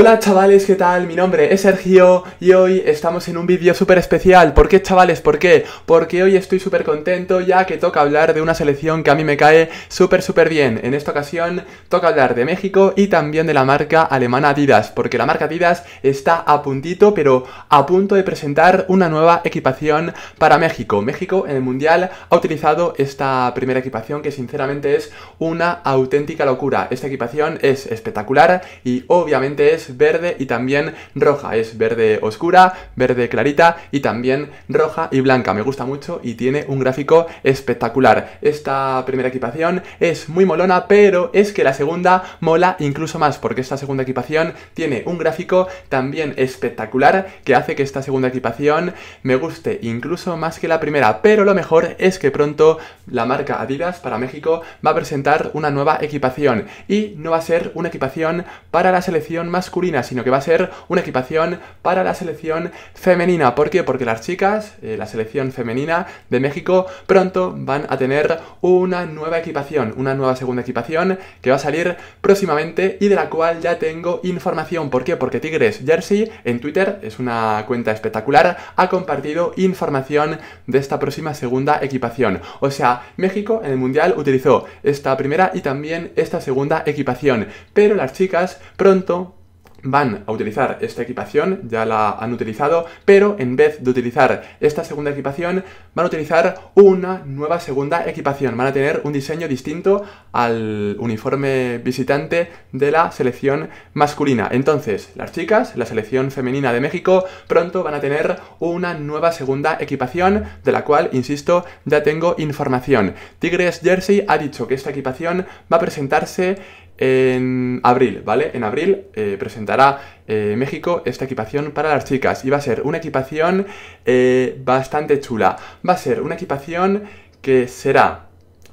Hola chavales, ¿qué tal? Mi nombre es Sergio y hoy estamos en un vídeo súper especial. ¿Por qué chavales? ¿Por qué? Porque hoy estoy súper contento ya que toca hablar de una selección que a mí me cae súper súper bien. En esta ocasión toca hablar de México y también de la marca alemana Adidas, porque la marca Adidas está a puntito, pero a punto de presentar una nueva equipación para México. México en el Mundial ha utilizado esta primera equipación que sinceramente es una auténtica locura. Esta equipación es espectacular y obviamente es verde y también roja. Es verde oscura, verde clarita y también roja y blanca. Me gusta mucho y tiene un gráfico espectacular. Esta primera equipación es muy molona, pero es que la segunda mola incluso más porque esta segunda equipación tiene un gráfico también espectacular que hace que esta segunda equipación me guste incluso más que la primera. Pero lo mejor es que pronto la marca Adidas para México va a presentar una nueva equipación y no va a ser una equipación para la selección masculina sino que va a ser una equipación para la selección femenina. ¿Por qué? Porque las chicas, eh, la selección femenina de México, pronto van a tener una nueva equipación, una nueva segunda equipación que va a salir próximamente y de la cual ya tengo información. ¿Por qué? Porque Tigres Jersey en Twitter, es una cuenta espectacular, ha compartido información de esta próxima segunda equipación. O sea, México en el Mundial utilizó esta primera y también esta segunda equipación. Pero las chicas pronto van a utilizar esta equipación, ya la han utilizado, pero en vez de utilizar esta segunda equipación, van a utilizar una nueva segunda equipación. Van a tener un diseño distinto al uniforme visitante de la selección masculina. Entonces, las chicas, la selección femenina de México, pronto van a tener una nueva segunda equipación, de la cual, insisto, ya tengo información. Tigres Jersey ha dicho que esta equipación va a presentarse en abril, ¿vale? En abril eh, presentará eh, México esta equipación para las chicas y va a ser una equipación eh, bastante chula. Va a ser una equipación que será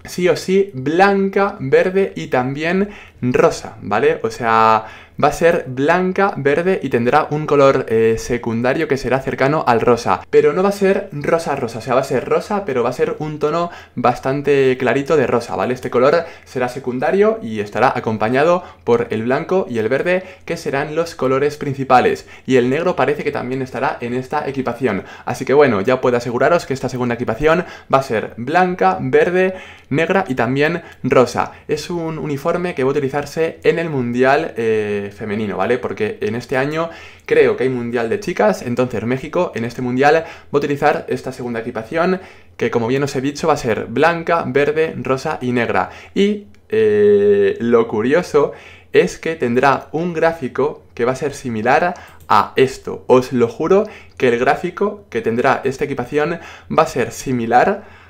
sí o sí blanca, verde y también rosa, ¿vale? O sea, va a ser blanca, verde y tendrá un color eh, secundario que será cercano al rosa. Pero no va a ser rosa rosa, o sea, va a ser rosa, pero va a ser un tono bastante clarito de rosa, ¿vale? Este color será secundario y estará acompañado por el blanco y el verde, que serán los colores principales. Y el negro parece que también estará en esta equipación. Así que bueno, ya puedo aseguraros que esta segunda equipación va a ser blanca, verde, negra y también rosa. Es un uniforme que va a utilizarse en el Mundial... Eh, femenino, ¿vale? Porque en este año creo que hay mundial de chicas, entonces México en este mundial va a utilizar esta segunda equipación que como bien os he dicho va a ser blanca, verde, rosa y negra. Y eh, lo curioso es que tendrá un gráfico que va a ser similar a esto. Os lo juro que el gráfico que tendrá esta equipación va a ser similar a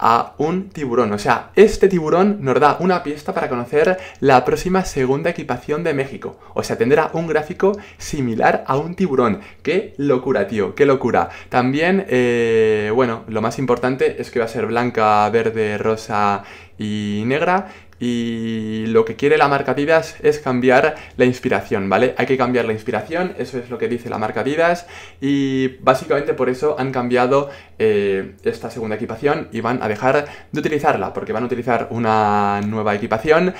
a un tiburón. O sea, este tiburón nos da una pista para conocer la próxima segunda equipación de México. O sea, tendrá un gráfico similar a un tiburón. ¡Qué locura, tío! ¡Qué locura! También, eh, bueno, lo más importante es que va a ser blanca, verde, rosa y negra y lo que quiere la marca Adidas es cambiar la inspiración, ¿vale? Hay que cambiar la inspiración, eso es lo que dice la marca Adidas y básicamente por eso han cambiado eh, esta segunda equipación y van a dejar de utilizarla porque van a utilizar una nueva equipación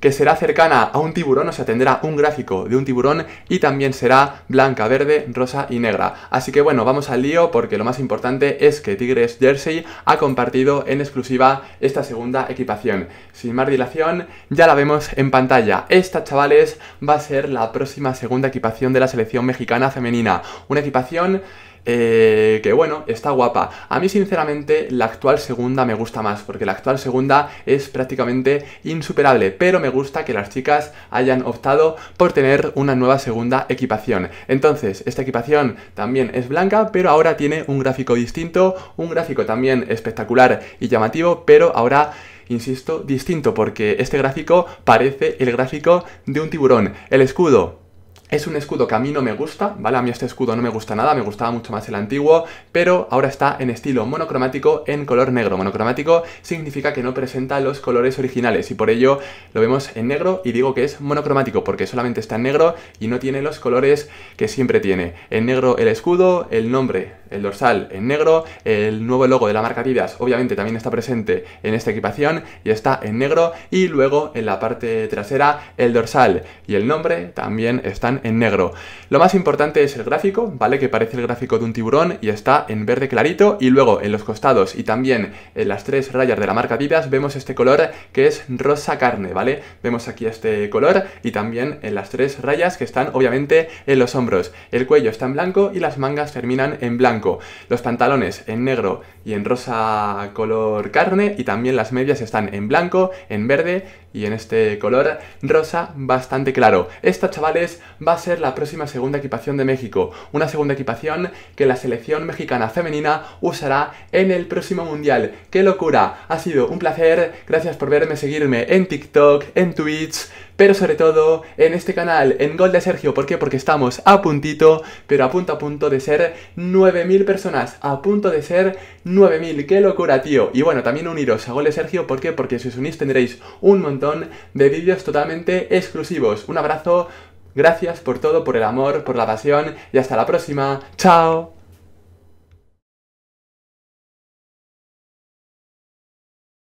que será cercana a un tiburón, o sea, tendrá un gráfico de un tiburón y también será blanca, verde, rosa y negra. Así que bueno, vamos al lío porque lo más importante es que Tigres Jersey ha compartido en exclusiva esta segunda equipación. Sin más dilación, ya la vemos en pantalla. Esta, chavales, va a ser la próxima segunda equipación de la selección mexicana femenina. Una equipación eh, que bueno, está guapa. A mí sinceramente la actual segunda me gusta más, porque la actual segunda es prácticamente insuperable, pero me gusta que las chicas hayan optado por tener una nueva segunda equipación. Entonces, esta equipación también es blanca, pero ahora tiene un gráfico distinto, un gráfico también espectacular y llamativo, pero ahora insisto, distinto, porque este gráfico parece el gráfico de un tiburón. El escudo es un escudo que a mí no me gusta, ¿vale? A mí este escudo no me gusta nada, me gustaba mucho más el antiguo, pero ahora está en estilo monocromático en color negro. Monocromático significa que no presenta los colores originales y por ello lo vemos en negro y digo que es monocromático porque solamente está en negro y no tiene los colores que siempre tiene. En negro el escudo, el nombre el dorsal en negro, el nuevo logo de la marca Adidas obviamente también está presente en esta equipación y está en negro y luego en la parte trasera el dorsal y el nombre también están en negro. Lo más importante es el gráfico, ¿vale? Que parece el gráfico de un tiburón y está en verde clarito y luego en los costados y también en las tres rayas de la marca Adidas vemos este color que es rosa carne, ¿vale? Vemos aquí este color y también en las tres rayas que están obviamente en los hombros. El cuello está en blanco y las mangas terminan en blanco los pantalones en negro y en rosa color carne y también las medias están en blanco, en verde y en este color rosa bastante claro. Esta, chavales, va a ser la próxima segunda equipación de México, una segunda equipación que la selección mexicana femenina usará en el próximo Mundial. ¡Qué locura! Ha sido un placer, gracias por verme, seguirme en TikTok, en Twitch, pero sobre todo en este canal, en Gol de Sergio. ¿Por qué? Porque estamos a puntito, pero a punto a punto de ser 9.000 personas, a punto de ser 9.000. ¡Qué locura, tío! Y bueno, también uniros a Gol de Sergio, ¿por qué? Porque si os unís tendréis un montón de vídeos totalmente exclusivos. Un abrazo, gracias por todo, por el amor, por la pasión y hasta la próxima. ¡Chao!